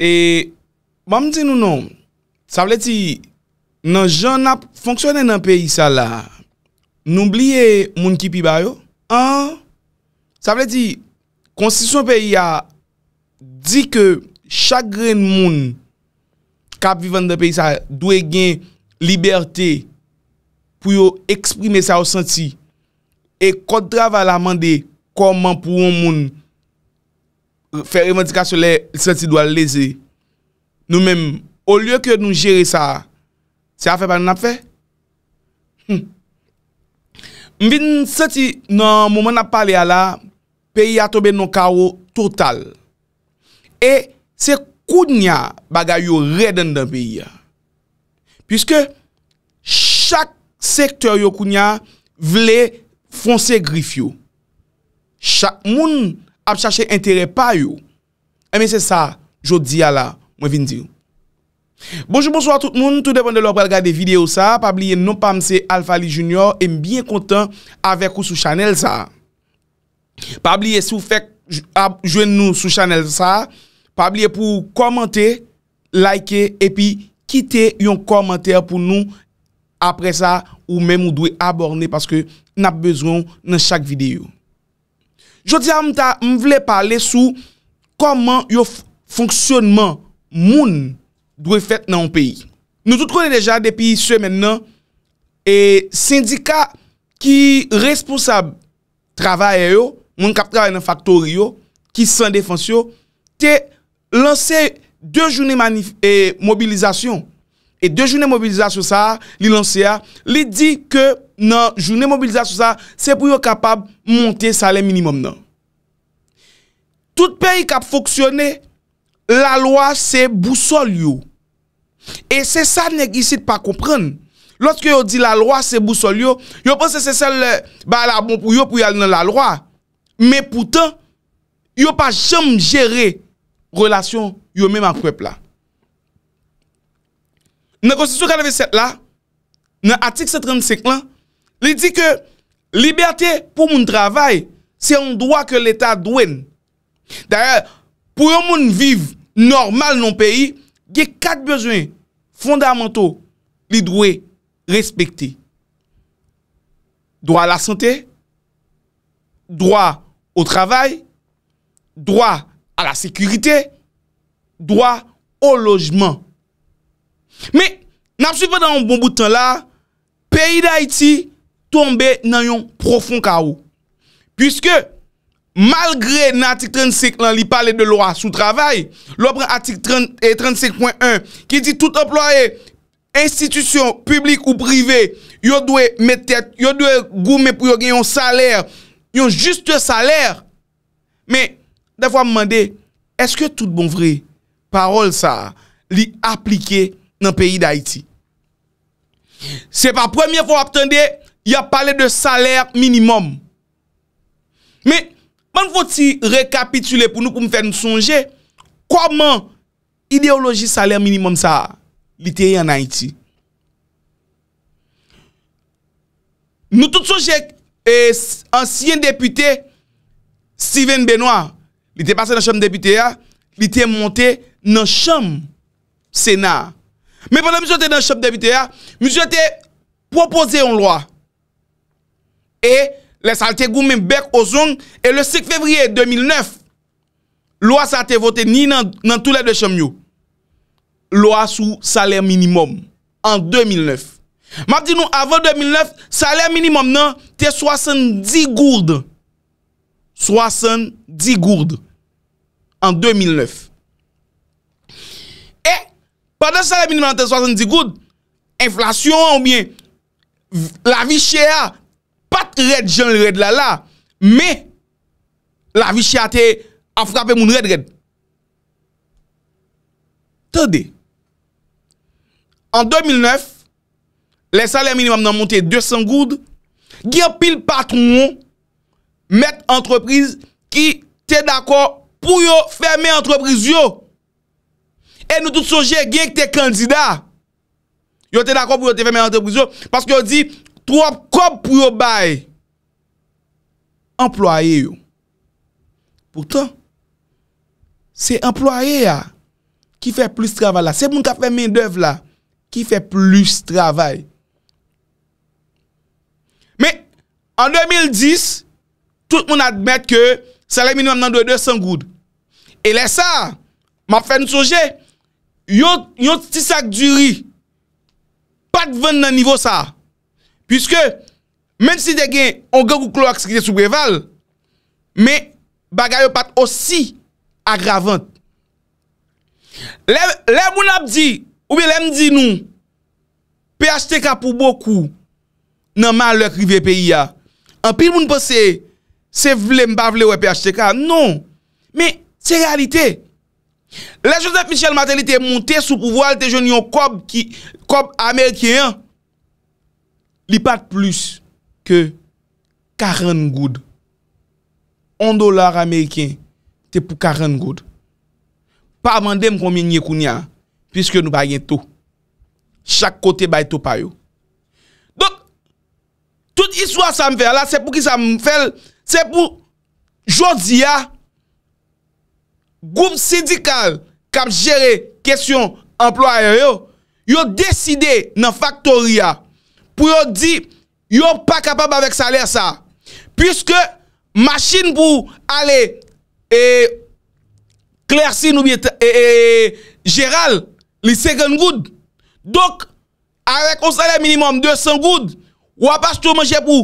E, ba mwen te nou nou, sa vle ti, nan jan ap fonksyonen nan peyi sa la, nou mbliye moun ki pi bayo, an, sa vle ti, konsistisyon peyi a di ke chagren moun kap vivan nan peyi sa, dwe gen liberté pou yo eksprime sa yo senti, e kodrava la mande koman pou yon moun. fè revendikasyon lè, lè se ti dwa lè zè, nou mèm, ou lè ke nou jèri sa, se a fè pa nou nap fè? Mwen se ti nan mouman ap pale a la, peyi a tobe nou karo total. E se kounya bagay yo redan dan peyi a. Piske, chak sektèr yo kounya, vle fonse grif yo. Chak moun kounya, ap chache entere pa yo. Eme se sa, jo di ala, mwen vin di yo. Bonjour, bonsoir tout moun, tout de bon de l'opera de videyo sa, pabliye non pamse Alphali Junior, eme bien kontan avek ou sou chanel sa. Pabliye sou fek, ap jwen nou sou chanel sa, pabliye pou komante, like, epi, kite yon komante pou nou, apre sa, ou men mou dwe aborne, apre sa, ou men mou dwe aborne, Jotia m vle pale sou koman yo fonksyonman moun dwe fet nan ou peyi. Nou tout konen deja depi semen nan, e sindika ki responsab travaye yo, moun kap travaye nan faktor yo, ki san defans yo, te lanse 2 jouni e mobilizasyon. E de jounen mobilizasyon sa, li lanse ya, li di ke nan jounen mobilizasyon sa, se pou yo kapab monte salen minimum nan. Tout peyi kap foksyone, la lwa se bousol yo. E se sa negisit pa kompren. Lorske yo di la lwa se bousol yo, yo pense se sel ba la bon pou yo pou yal nan la lwa. Me poutan, yo pa jom jere relasyon yo men akwepla. Nan konsesyon ka leve set la, nan atik se 35 lan, li di ke libertè pou moun travay, se an doa ke l'Etat dwen. D'ailleurs, pou yon moun viv normal nan peyi, gey kat bejwen fondamental li dwe respekti. Dwa la sante, dwa o travay, dwa a la sekurite, dwa o lojman. Me, nan ap sou pa nan bon boutan la, peyi d'Haïti tombe nan yon profon ka ou. Piske, malgre nan atik 35 lan li pale de lora sou travay, lopre atik 35.1 ki di tout employe institisyon publik ou privé yon dwe metet, yon dwe goume pou yon saler, yon juste saler, me, da fwa mwande, eske tout bon vre parol sa li aplike nan peyi d'Haïti. Se pa premye fwa ak tende, ya pale de salèr minimum. Me, man fwo ti rekapitule pou nou pou mwen fè n sonje, kwa man ideoloji salèr minimum sa li te yon Haïti. Nou tout sonje, e, ansyen depute, Steven Benoit, li te pase nan chom depute ya, li te monte nan chom sena Mwen pwè nan mwen jote nan shop debite ya, mwen jote propose yon lwa. E le salte goun men bek ozon, e le 6 fevriye 2009, lwa sa te vote ni nan toulè de chanm yo. Lwa sou salè minimum an 2009. Mwen ap di nou avan 2009, salè minimum nan te 70 gourd an 2009. Padè salè minimum an te 70 goud, inflasyon ou bien, la vi chè a, pat red jen red lala, me, la vi chè a te, a frape moun red red. Tè de, an 2009, le salè minimum nan monte 200 goud, gen pil patrou, mèt entreprise ki te d'akor pou yo fermè entreprise yo. E nou tout souje gen ki te kandida. Yo te d'akop pou yo te fè men anterpouzio. Paske yo di, trou ap kop pou yo bay. Employe yo. Poutan, se employe ya, ki fè plus travay la. Se moun ka fè men dev la, ki fè plus travay. Me, an 2010, tout moun admèt ke, se lè minimum nan doye 200 goud. E lè sa, moun fè nou souje. E, Yon ti sak duri, pat ven nan nivou sa. Piske, men si de gen, on gen kou klo ak sekite sou breval, me bagay yo pat osi agravant. Lem moun ap di, oube lem di nou, PHTK pou boku nan mal lèk rive peyi ya. An pil moun pas se, se vle mbavle wè PHTK, non. Me, se realite, Le Joseph Michel Martin li te moun te sou pou voal te joun yon kob Amerikyen. Li pat plus ke 40 goud. 1 dolar Amerikyen te pou 40 goud. Pa mandem kon mi nye koun ya. Piske nou bayen tou. Chak kote bay tou payo. Donk, tout iswa sa m fè ala, se pou ki sa m fèl, se pou jodzi ya. Goum sidikal kap jere kesyon employe yo, yo deside nan faktoria pou yo di yo pa kapab avèk salè sa. Piske masin pou ale kler sin e, ou bie jeral e, li seken goud. Dok, avèk o salè minimum 200 goud, ou apas tou manje pou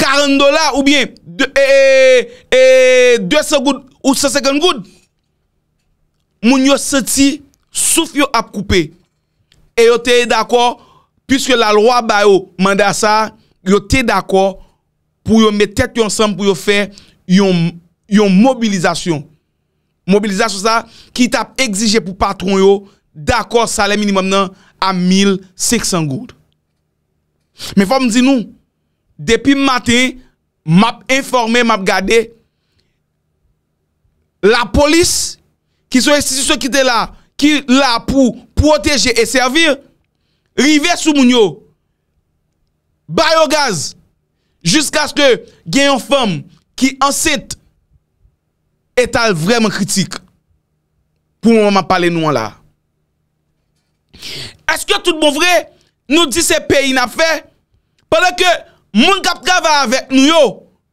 40 dola ou bie 200 goud ou 150 goud, Moun yo seti, souf yo ap koupe. E yo teye d'akor, piske la lwa bayo manda sa, yo teye d'akor, pou yo metet yo ansan pou yo fe, yon mobilizasyon. Mobilizasyon sa, ki tap exije pou patron yo, d'akor salem ni moun nan, a 1,600 goud. Me fòm zin nou, depi maten, map informe, map gade, la polis, Ki sou esti sou ki te la, Ki la pou proteje e servir, Rive sou moun yo, Bayo gaz, Jusk aske gen yon fom, Ki anset, Etal vremen kritik, Pou mwen mwen pale nou an la. Eske tout bon vre, Nou di se peyi na fe, Pendan ke moun kap tra va avek nou yo,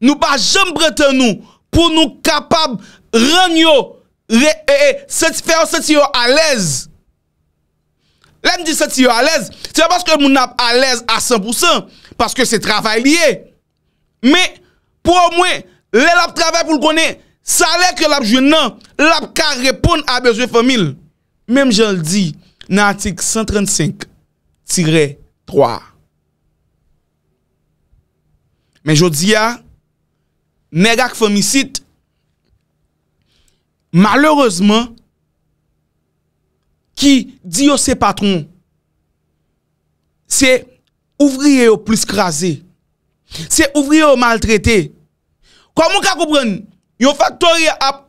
Nou pa jom breten nou, Pou nou kapab renyo, E, e, se ti fè ou se ti yo alèz Lè mi di se ti yo alèz Ti wè paske moun ap alèz a 100% Paske se travè liye Mè pou mwen Lè lè ap travè pou l konè Sa lè ke lè ap jwen nan Lè ap ka repoun a bezwe fè mil Mèm jè l di Nan atik 135-3 Mè jò di ya Nè gak fè mi sit malheureusement, qui dit aux ses patrons, c'est ouvrier au plus crasé, c'est ouvrier au maltraité. Comment vous comprenez? Yon factory a,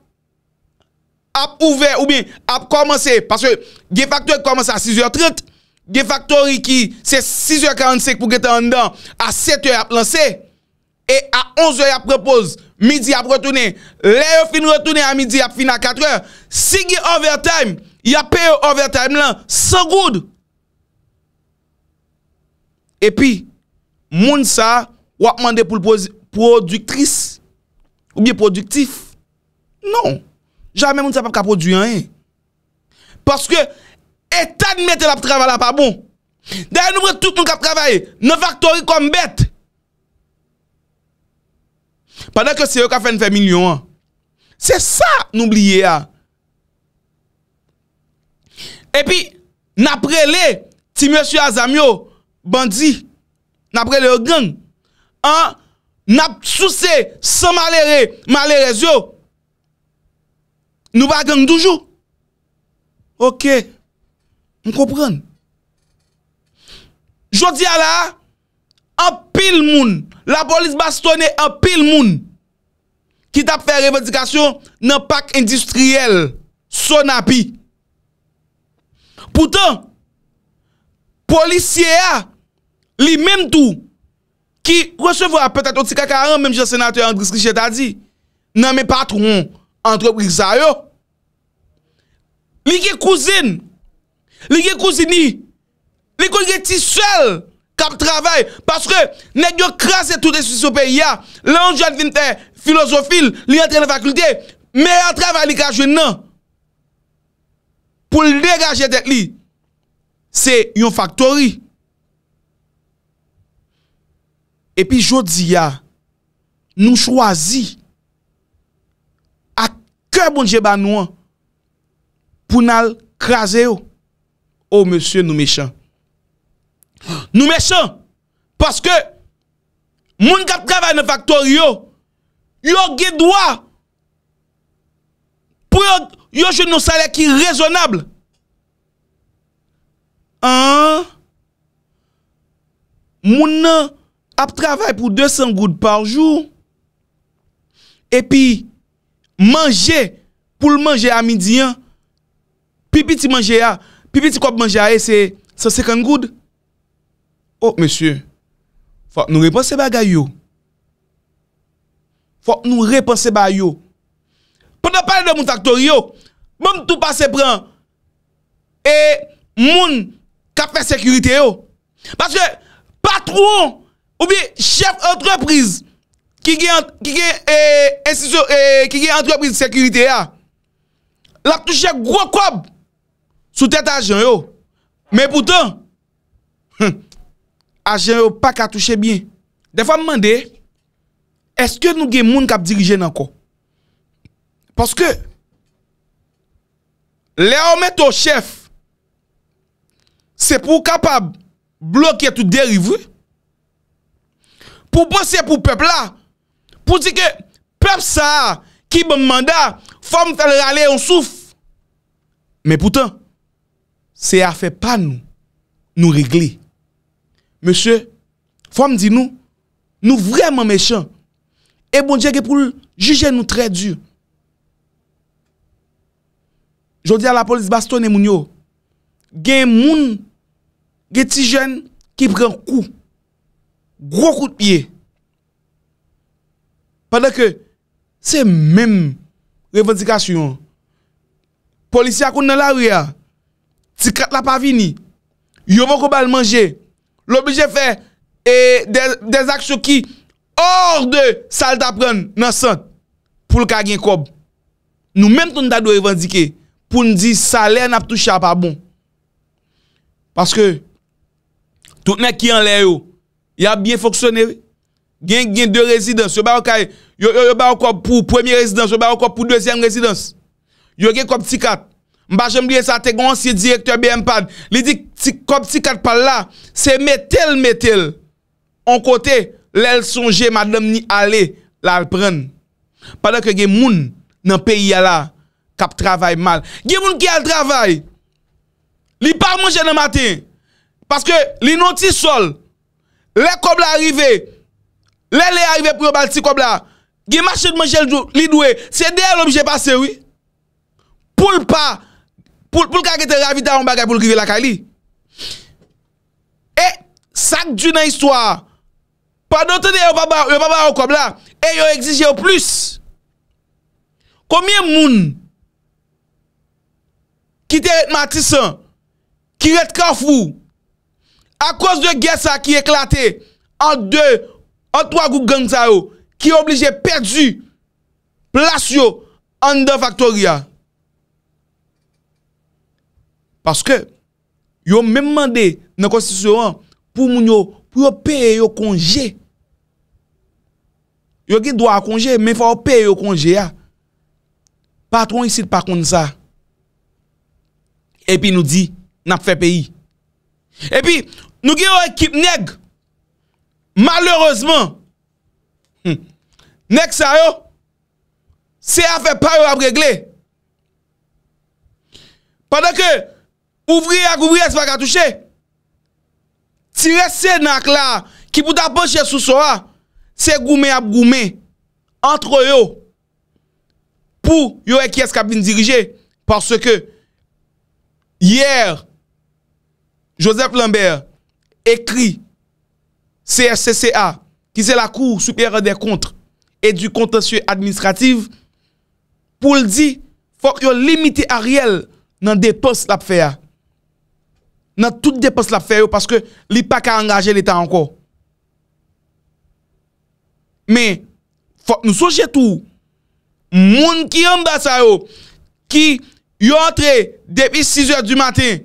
ouvert ou bien a commencé, parce que les factory commence à 6h30, des factory qui c'est 6h45 pour être en dedans, à 7h à lancer. E a 11 yo ap repoz, midi ap retounen, le yo fin retounen a midi ap fin a 4 yo. Sigi over time, ya peyo over time lan, sa goud. E pi, moun sa wak mande pou l'produktris, ou biye produktif. Non, janme moun sa pa pou ka produyen. Paske, etan mette la pou travala pa bon. Deye nou bret tout nou ka travaye, nou faktori kom bete. Padan ke se yo ka fen fe milyon an. Se sa nou bliye a. E pi, napre le, ti mèsyo azam yo, bandi, napre le yo gen, an, nap sou se, se malere, malere yo, nou bagen doujou. Ok, m koupren. Jodi a la, an pil moun, La polis bas tonne an pil moun ki tap fè revidikasyon nan pak endistriel son api. Poutan, polisye a li menm tou ki resevwa petat oti kakaran menm jen senatoy Andris Rijet a di nan men patroun antropik zayyo. Li gen kouzine, li gen kouzini, li gen kouzini ti sèl. Kap travay, Paske, Nèk yo krasè toutè sou peyi ya, Lè anjou alvintè, Filosofil, Lè anjou alvintè fakultè, Mè a travay li ka jwen nan, Pou lè gajè dek li, Se yon faktori, Epi jodi ya, Nou chwazi, A kè bonje ba nou an, Pou nal krasè yo, Ou mè sè nou mè chan, Nou meshan, paske, moun kap travay nan faktor yo, yo gèdwa, pou yo jen nou salè ki rezonable, an, moun nan ap travay pou 200 goud parjou, epi, manje, pou l manje a midi an, pipi ti manje a, pipi ti kwa ap manje a, se 50 goud, Oh, mesye, fòk nou reponse bagay yo. Fòk nou reponse bagay yo. Pwè nan pale de bon, moun taktori yo, moun tou pase pran. E moun ka fè sekurite yo. Pwè patrou ou biye chef entreprise ki gen eh, eh, entreprise sekurite ya. La touche grokwab sou tèt ajan yo. Mè pwoutan, hè. ajen yo pak a touche bien. De fwa m mande, eske nou gen moun kap dirije nan kon? Poske, le o met o chef, se pou kapab blokye tout derivu, pou bose pou pep la, pou di ke pep sa, ki b manda, fwa m tal rale yon souf. Men poutan, se a fe pan nou, nou regli. monsieur, faut me dire nous, nous vraiment méchants. Et bon Dieu, pour juger nous très dur. Je dis à la police bastonne moun yo. Gen moun, gen ti jeune qui prend coup. Gros coup de pied. Pendant que c'est même revendication. Policiers qui dans la rue, Ti kat la pas vini, yo le manger. L'oblige fè des aksyon ki or de sa l tapren nan sant pou l ka gen kob. Nou menm ton dadou evandike pou n di sa lè na ptoucha pa bon. Paske tout menk ki an lè yo, ya biye foksyone. Gen gen de rezidans, yo ba yo ka yo yo ba yo kob pou premier rezidans, yo ba yo kob pou deuxième rezidans. Yo gen kob tikat. Mba jom liye sa te gonsye direktor BMPAD. Li di kop si kat pal la. Se metel metel. On kote lel sonje madlom ni ale la al pren. Padak ke ge moun nan peyi ala. Kap travay mal. Ge moun ki al travay. Li par mwenje nan maten. Paske li noti sol. Le kob la arrive. Le le arrive pre bal ti kob la. Ge machet mwenje li dwe. Se de al obje pase. Poul pa. Poul kak ete ravita an bagay pou lkive lakay li. E sak djou nan histwa, panotene yo baba yo kob la, e yo egzije yo plus. Koumye moun, ki te matisan, ki retka fou, a kos de gesa ki eklate, an de, an toa gou gang sa yo, ki oblije perdi, plasyo an de faktorya. Paske yo menmande Nekostisyon pou moun yo Pou yo peye yo konje Yo ki dwa konje Men fwa yo peye yo konje Patron yisid pa kon sa Epi nou di Nap fe peyi Epi nou ki yo ekip neg Malerozman hmm, Neg sa yo Se a fe pa yo ap regle Padakè Ouvri a gouvri a sva ka touche. Tire senak la, ki pou da bache sou so a, se goume ap goume, antre yo, pou yo e kyes kabine dirije, parce ke, yer, Joseph Lambert, ekri, CSCCA, ki se la kou sou pierre de kontre, e du kontensye administrativ, pou l di, fok yo limite a riel, nan de pos la pfea, nan tout depos la fè yo paske li pa ka angaje li tan anko me nou soje tou moun ki yon basa yo ki yon tre depi 6 yo du maten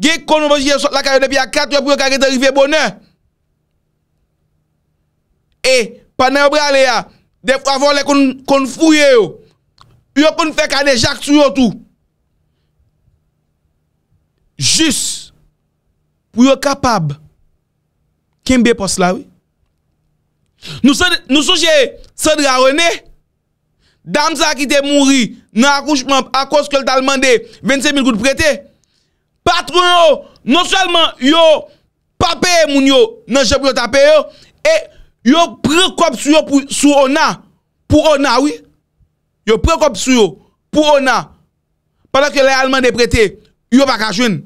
gen konon vajye lakayon depi ya 4 yo pou yon kage derive bonen e panen yon brale ya dep avon le kon fou yo yo kon fè kane jak sou yo tou jis pou yo kapab kembe pos la, wè? Nou souje sèdra wè ne? Dam sa ki te mouri nan akouskèl talman de 25.000 kout prete? Patron yo, non salman yo pape moun yo nan chèp yo tape yo e yo prekop sou yo pou ona pou ona, wè? Yo prekop sou yo pou ona padan ke la alman de prete yo baka jwen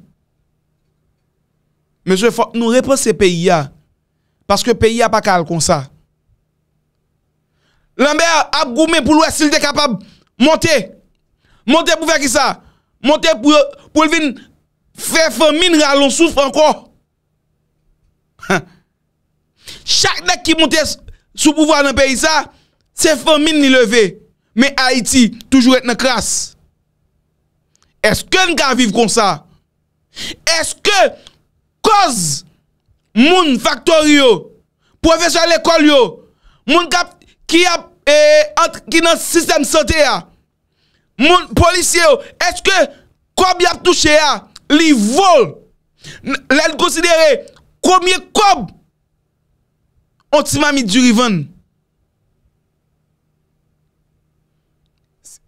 Mese fok nou repos se peyi ya Paske peyi ya pa kal kon sa Lambe ap goumen pou lwes Sil de kapab monte Monte pou fè ki sa Monte pou vin Fè fè min ralon souf ankon Chak dek ki monte Sou pou vwa nan peyi sa Se fè min ni leve Me Haiti toujou etne kras Eske nka viv kon sa Eske Koz moun faktor yo, profesyon l'ekol yo, moun kap ki ap, e, ki nan sistem sote ya, moun polisye yo, eske kob yap touche ya, li vol, la di konsidere, komye kob, ontima mi djuri van.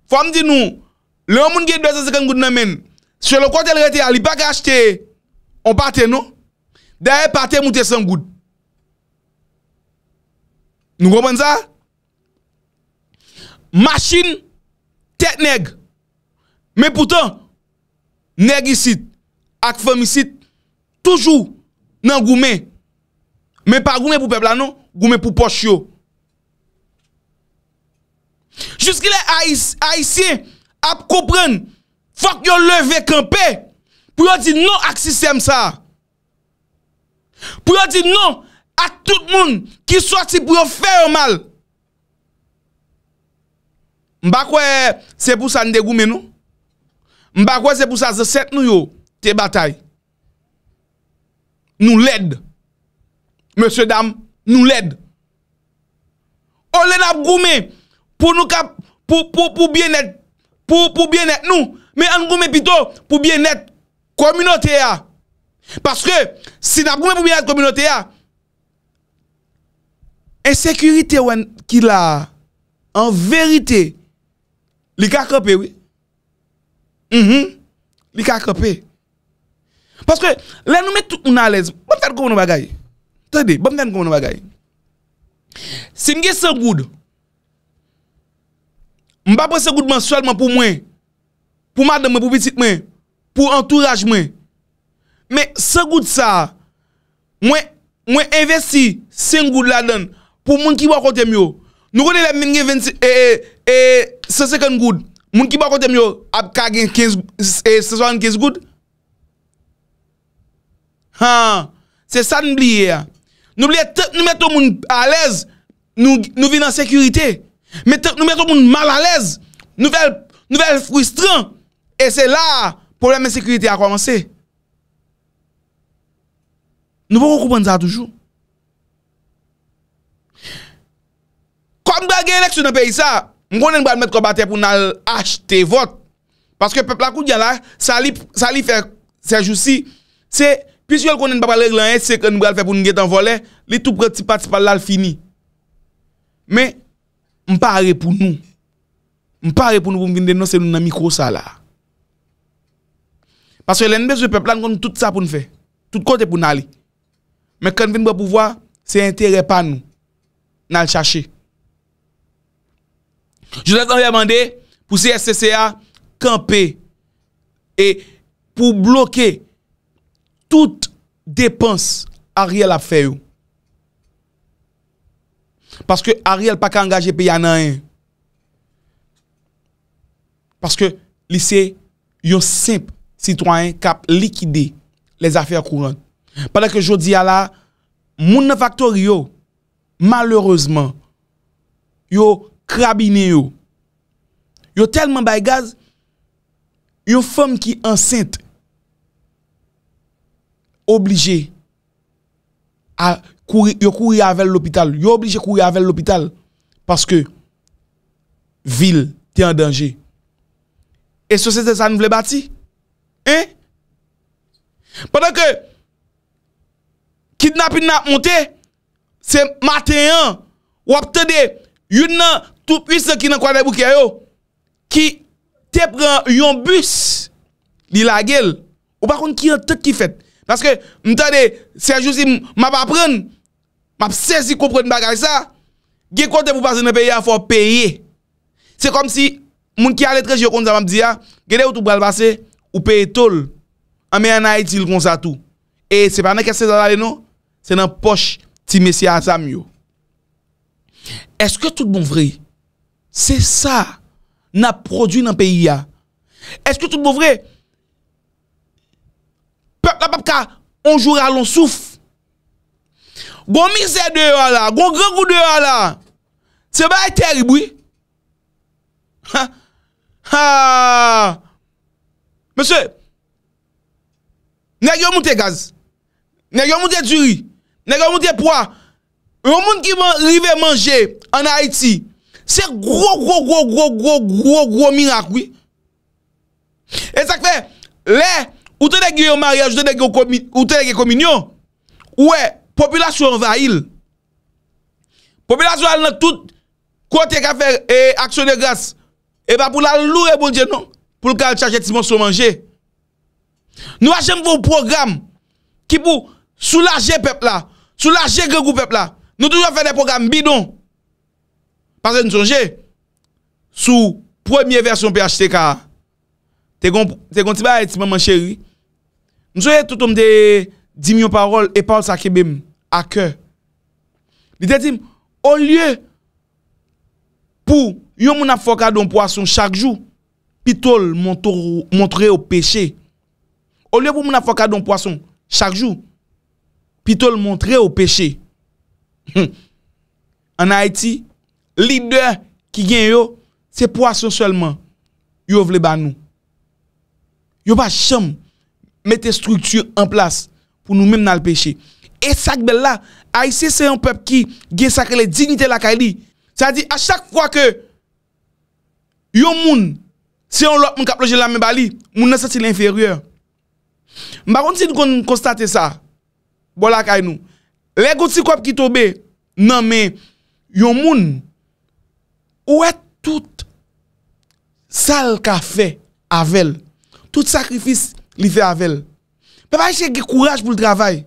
Fwa mdi nou, le moun gen 250 goun namen, se lo kontel rete ya, li bagajte e. On pate nou, Deye pate moutesan goud. Nou gomen za? Machen, Tet neg, Me poutan, Neg isit, Ak fom isit, Toujou, Nan goume, Me pa goume pou pepla nou, Goume pou poch yo. Juski le a isi, Ap koupren, Fok yon leve kempè, Pou yo di nou aksisem sa. Pou yo di nou a tout moun ki soti pou yo fè yo mal. Mbakwe se pou sa nide goume nou? Mbakwe se pou sa zeset nou yo te batay? Nou led. Monsie dam, nou led. O led ap goume pou nou ka, pou, pou, pou biye net. Pou, pou biye net nou. Me an goume pito pou biye net. Komunote ya. Paske, si nan pou mwen pou mwen yon komunote ya, en sekurite wan ki la, an verite, li ka kope, wè. Mm-hmm, li ka kope. Paske, lè nou mwen tout mwen alèz, bèm tèn kou mwen wagay. Tèn dè, bèm tèn kou mwen wagay. Si mwen se goud, mwen pa pou se goud mensualman pou mwen, pou madèm mwen, pou bisit mwen, pou entouraj mwen. Mwen se gout sa, mwen investi se gout la don pou moun ki wakote myo. Nou konen la mwen nge se seken gout, moun ki wakote myo ap kagen se soan 15 gout. Haan, se sa nou bliye ya. Nou bliye, nou meton moun alèz, nou vin an sekurite. Meton moun mal alèz, nou vel frustran. E se la, probleme sekurite a komanse. Nou vou koupan sa toujou. Kwa mbra gen lèk sou nan peyi sa, mkwene mbra mwen kou batè pou nan achte vot. Paske peplakou djan la, sa li fè, sa jou si, se pis yon mkwene mbapalèk lan ese kwen mbral fè pou nge tan volè, li tout bret si pati palal fini. Me, mpare pou nou. Mpare pou nou pou mbinde nan se nou nan mikrosa la. Paske lè nbez ou pepla nou kon nou tout sa pou nou fe. Tout kote pou nou ali. Mè kon vin pou pouvoi, se entere pa nou. Nan l chache. Jou lè zan lè mande, pou si S.C.C.A. kampe, e pou bloke tout depans Ariel ap fe yo. Paske Ariel pa ka angaje pe yana yon. Paske lise, yon semp, citoyens cap liquider les affaires courantes. Pendant que je dis à la, factorio, malheureusement, yo crabiné yo. Yo tellement bay gaz, une femme qui enceinte, obligée à courir, courir avec l'hôpital. Yo obligé courir avec l'hôpital parce que ville est en danger. Et société ça nous voulait bâtir. Eh? Pendan ke, kidnap in ap monte, se maten yon, wap tede, yon nan, tou piste ki nan kwa de bou kya yo, ki te pren yon bus, di la gel, ou bakon ki yon tout ki fet. Naske, mtade, se a jou si, m ap apren, m ap se si koupren m bagay sa, ge kote pou pase nan peye, an fo peye. Se kom si, moun ki aletre je kon zaman bzi ya, gede ou tou pral base, se, ou pe etol, ame anayit zil kon zatu. E se pa nan kes se zalare nou, se nan poch ti mesi a zami yo. Eske tout bon vre? Se sa na prodwi nan peyi ya? Eske tout bon vre? Pe la papka, on jura lonsouf. Gon mi zè deyo la, gon grekou deyo la. Se ba eteriboui? Ha! Ha! Ha! Mese, nè yon moun te gaz, nè yon moun te duri, nè yon moun te poa, yon moun ki moun rive manje an Haiti, se gro, gro, gro, gro, gro, gro, gro, gro mirak, wè. E sak fe, lè, ou te de ge yon mariaj, ou te de ge kominyon, wè, populasyon va il. Populasyon an nou tout kote ka fer e aksyon de gaz, e pa pou la lou e bon djenon. pou l ka al chaje ti moun sou manje. Nou ajen mwou program ki pou soulaje pep la, soulaje ge gou pep la. Nou toujou an fè de program bidon. Parè nou sonje, sou premier versyon pi achete ka. Te gonti ba eti mwen man cheri. Nou soye tout om de 10 milyon parol e paos a ke bèm a kè. Li te tim, on lye pou yon moun ap foka don pwa son chak jou. Pitol montrer au péché. Au lieu pour mon avoir d'un poisson, chaque jour, pitol montrer au péché. Hum. en Haïti, leader qui gagne yo, c'est poisson seulement. Yo vle ba nous. Yo pas cham mettre structure en place pour nous mêmes dans le péché. Et ça là, Haïti c'est un peuple qui gagne sacré dignité la à Ça dire à chaque fois que yo moun Se yon lop moun ka ploje lame bali, moun nan sati l'inferyeur. Mba ron si nou kon konstate sa, bo la kay nou, le gout si kop ki tobe, nan me, yon moun, ou e tout sal ka fe avel, tout sakrifis li fe avel. Pe ba e che ge kouraj pou l'dravay,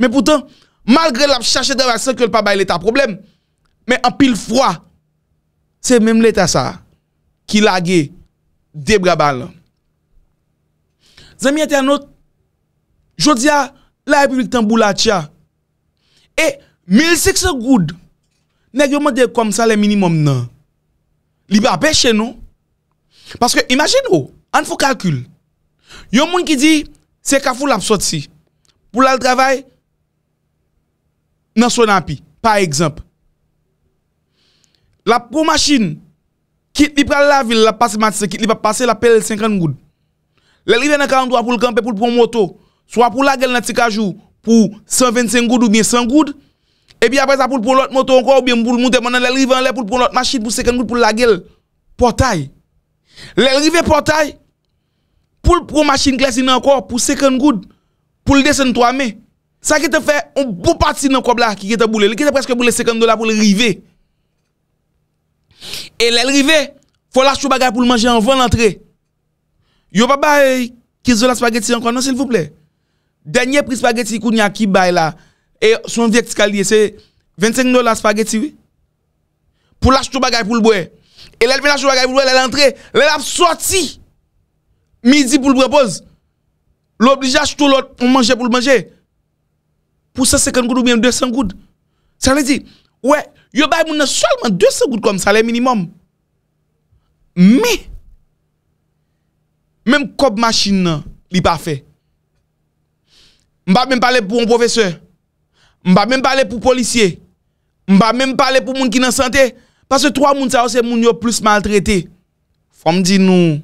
men poutan, malgre l ap chache deva se ke l pa bay l'eta problem, men apil fwa, se mèm l'eta sa, ki lage, ki lage, de Balan. Zami internautes, je dis à la République Tamboulatia. Et 1600 goud, n'est comme ça le minimum. Non. Li pa pêcher non. Parce que imagine ou, on fou calcul. Yon moun qui dit c'est kafou l'a sorti pour le travail nan son api par exemple. La pro machine Kit li pral la vil la pase matise, kit li pa pase la pel 50 goud. Le rive nan 43 pou l'kampè pou l'pon moto, swa pou la gel nan tika jou pou 125 goud ou bien 100 goud, e bi apre sa pou l'pon l'ot moto anko ou bien mboul moutè, mwen nan le rive anle pou l'pon l'ot masjid pou 50 goud pou la gel. Portay. Le rive portay, pou l'pon masjid kles in anko pou 50 goud, pou l'desen 3 me. Sa ki te fe, on bou pati in anko bla ki ki te boule. Le ki te preske boule 50 goud pou le rive. Et il faut lâcher bagage pour le manger avant l'entrée. Yo papa, eh, qu'ils ont la spaghetti encore, non, s'il vous plaît. Dernier prix spaghetti qu'on y a qui bail là. Et son vieux escalier, c'est 25 dollars spaghetti, oui. Pour lâcher tout bagage pour le boire. Et là, elle vient lâcher bagage pour le boire, elle est entrée. Elle a sorti. Midi pour le pause L'oblige acheter tout l'autre, on manger pour le manger. Pour 150 gouttes ou bien 200 gouttes. Ça veut dire, ouais, Yo bay moun nan solman 2 segout kwa msalè minimum. Mi, menm kop masjin nan li pa fe. Mba menm pale pou m profeseur. Mba menm pale pou polisye. Mba menm pale pou moun ki nan sante. Pas se 3 moun sa ou se moun yo plus maltrete. Fom di nou,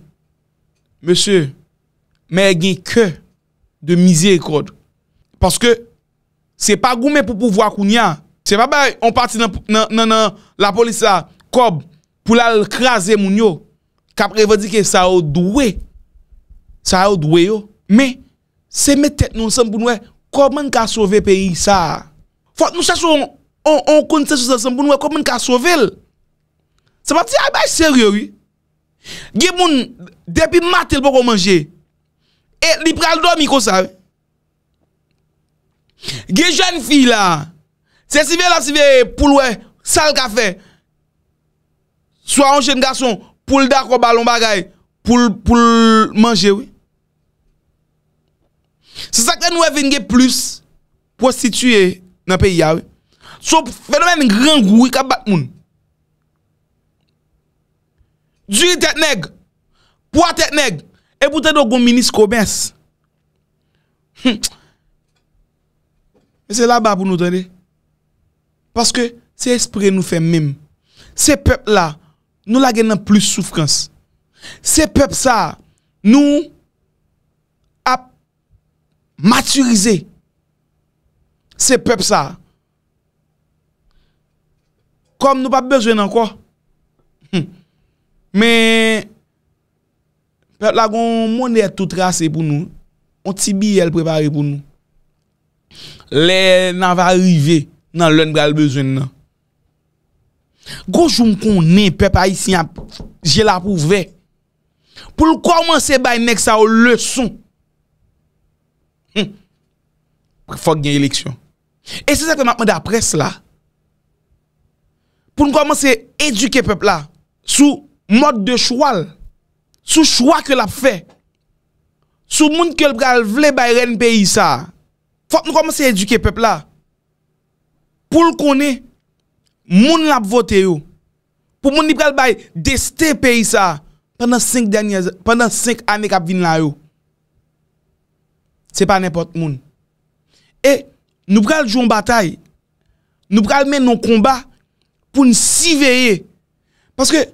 monsye, me gen ke de mize ekod. Paske, se pa goume pou pou wakoun ya, Se pa bay, on pati nan la polis la, kob pou la l krasi moun yo, kapre yon va di ke sa yon dwe. Sa yon dwe yo. Me, se me tet nou sanpoun wè, e, kob moun ka sove peyi sa. Fote nou sa sou, on konti sa sanpoun wè, e, kob moun ka sovel. Se pati, a bay seryo yon. Ge moun, depi matel pou kou manje, e li pral do mi kousa. Ge jen fi la, Se si ve la si ve pou lwe, sal kafe, swa anjen gason, pou lda ko balon bagay, pou l manje wè. Se sak ten wè e vingè plus, prostituye nan pe yawè. So fenomen gran gwi ka bat moun. Dwi tet neg, pou a tet neg, e pouten do goun minis komens. Hm. E se la ba pou nou teney. Paske se espri nou fèm mèm. Se pep la, nou la gen nan plus soufrans. Se pep sa, nou ap maturize. Se pep sa, kom nou pa bejwen anko. Hm. Men, pep la goun mounè e tout rase pou nou, an ti bi el prepare pou nou. Le nan va rivey, nan lèn bral bezwen nan. Goujoun konen pep a yisnya, jè la pou vè. Poul komanse bay nek sa ou lèson, pou fòk gen lèksyon. E se sepe map mè da pres la, pou nou komanse eduke pep la, sou mod de choual, sou chouak lèp fè, sou moun kèl bral vle bay ren pe yisa, fòk nou komanse eduke pep la, pou l konè, moun l ap vote yo. Pou moun nip kal bay deste peyi sa, penden 5 anè kap vin la yo. Se pa nèpot moun. E, nou kal jou an batay, nou kal men an konba, pou nsi veye. Paske,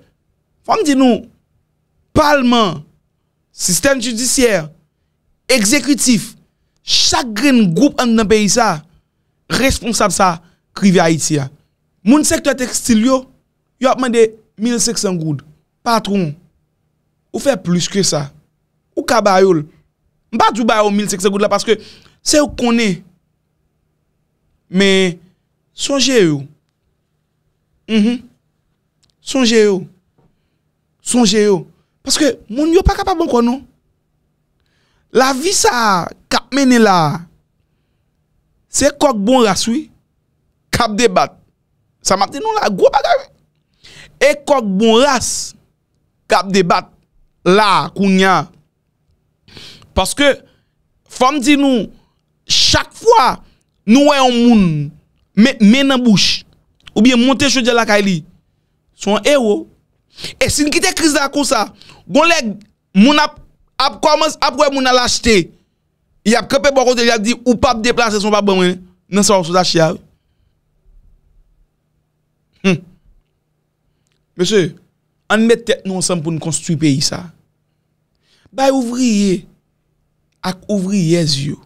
fòm di nou, palman, sistem judisyè, ekzekutif, chak gen goup an nan peyi sa, responsab sa, Krivi a iti ya Moun sektwa tekstil yo Yo apman de 1500 goud Patron Ou fe plus ke sa Ou kabayol Mba djou bayo 1500 goud la Paske Se ou konen Me Sonje yo mhm. Sonje yo Sonje yo Paske Moun yo pa kapabon konon La vi sa Kapmen e la Se kok bon raswi kap debat, sa mati nou la, gwo bagay, ekok bon ras, kap debat, la, kounya, paske, fam di nou, chak fwa, nou wey on moun, menan bouch, ou bien monte chou dje la kaili, sou an ewo, e sin kite kriz la kousa, goun leg, moun ap, ap kouman ap wey moun alashte, yap kepe bon kote, yap di, ou pap deplase, sou an pap banwen, nan sa wap sou lachyav, Mese, hmm. an met tek nou ansan pou nou konstruy peyi sa Bay ouvriye ak ouvriye zyo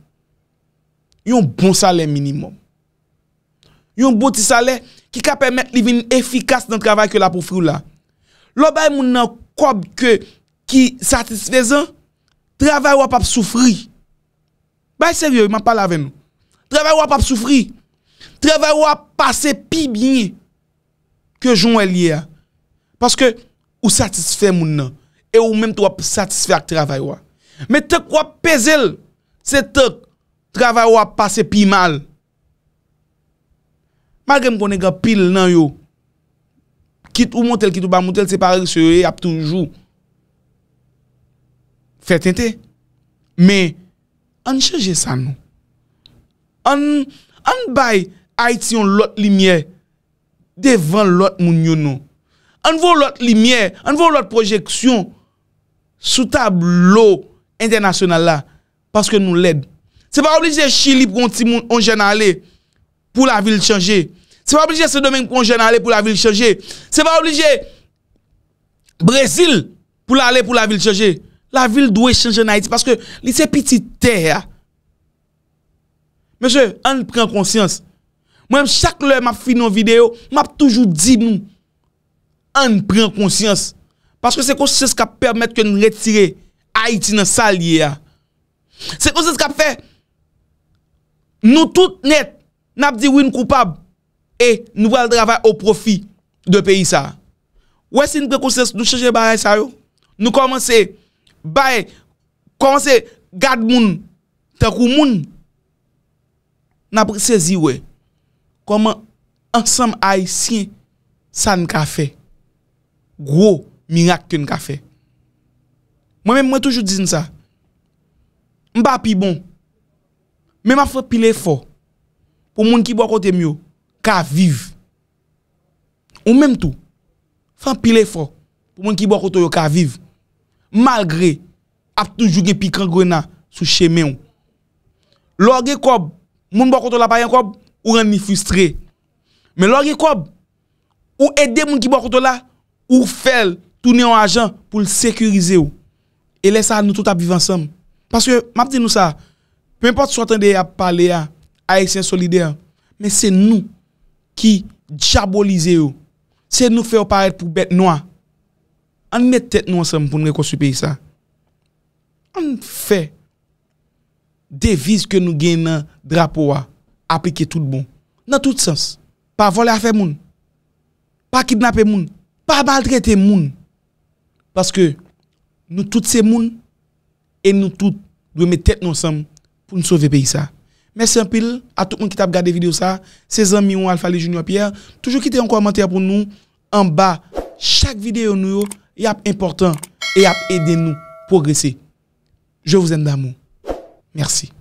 Yon bon sale minimum Yon boti sale ki ka pemet livin efikas nan travay ke la pou frou la Lo bay moun nan koub ki satisfezan Travay wap ap soufri Bay seryo, yon man pala ven Travay wap ap soufri Travay wap pase pi bini Kyo joun el ye a. Paske ou satisfè moun nan. E ou mèm tou ap satisfè ak travay wap. Mè te kwa pezel. Se te travay wap pase pi mal. Magèm konen gwa pil nan yo. Kit ou motel, kit ou ba motel, se parèk se yo e ap tou jou. Fè tentè. Mè an cheje san nou. An bay a ityon lot li myè. Devan lot moun yon nou An vou lot limye An vou lot projeksyon Sou tablo Internasyonal la Paske nou led Se pa oblije Chile pou konjen ale Pou la vil chanje Se pa oblije se domen pou konjen ale pou la vil chanje Se pa oblije Brazil pou la ale pou la vil chanje La vil dwe chanje na iti Paske li se piti te ya Monsen an pren konsyans Monsen an pren konsyans Mwenèm chak lè m ap fi nou video, m ap toujou di moun an pren konsyans. Paske se konsyans kap permèt ke nou retire Haiti nan sal ye ya. Se konsyans kap fè, nou tout net n ap di win koupab e nou wèl dravay ou profi de peyi sa. Wè si nou pre konsyans nou chanje baray sa yo, nou komanse bè, komanse gad moun, ten kou moun, n ap sezi wè. Kwa mwen ansam ay si san ka fe. Gwo minyak ken ka fe. Mwen mwen toujou dizin sa. Mba pi bon. Mwen mwen fwa pile fwo. Pou moun ki bwa kote myo. Ka vive. Ou mwen mwen tou. Fwa pile fwo. Pou moun ki bwa kote yo ka vive. Malgre ap toujou ge pikran gwenan. Sou chemen ou. Logue kob. Moun bwa kote la payen kob. Ou ren ni fustre. Men lor ye kob, ou ede moun ki bwa koto la, ou fel toune an ajan pou l sekurize ou. E lè sa nou tout ap vive ansam. Paske, map di nou sa, mèmpote sou atende a pale a, a esen solide an, men se nou ki diabolize ou. Se nou fe ou parel pou bet noa. An netet noa ansam pou nou rekonsupi sa. An fe devise ke nou gen nan drapo wa. appliquer tout bon. Dans tout sens. Pas voler à faire moun. Pas kidnapper moun. Pas maltraiter moun. Parce que nous tous ces moun et nous tous devons mettre tête ensemble pour nous sauver le pays ça. Merci un pile à tout le monde qui t'a regardé la vidéo ça. Ses amis ou Alpha les Junior Pierre. Toujours quittez un commentaire pour nous en bas. Chaque vidéo nous est important et aidez nous progresser. Je vous aime d'amour. Merci.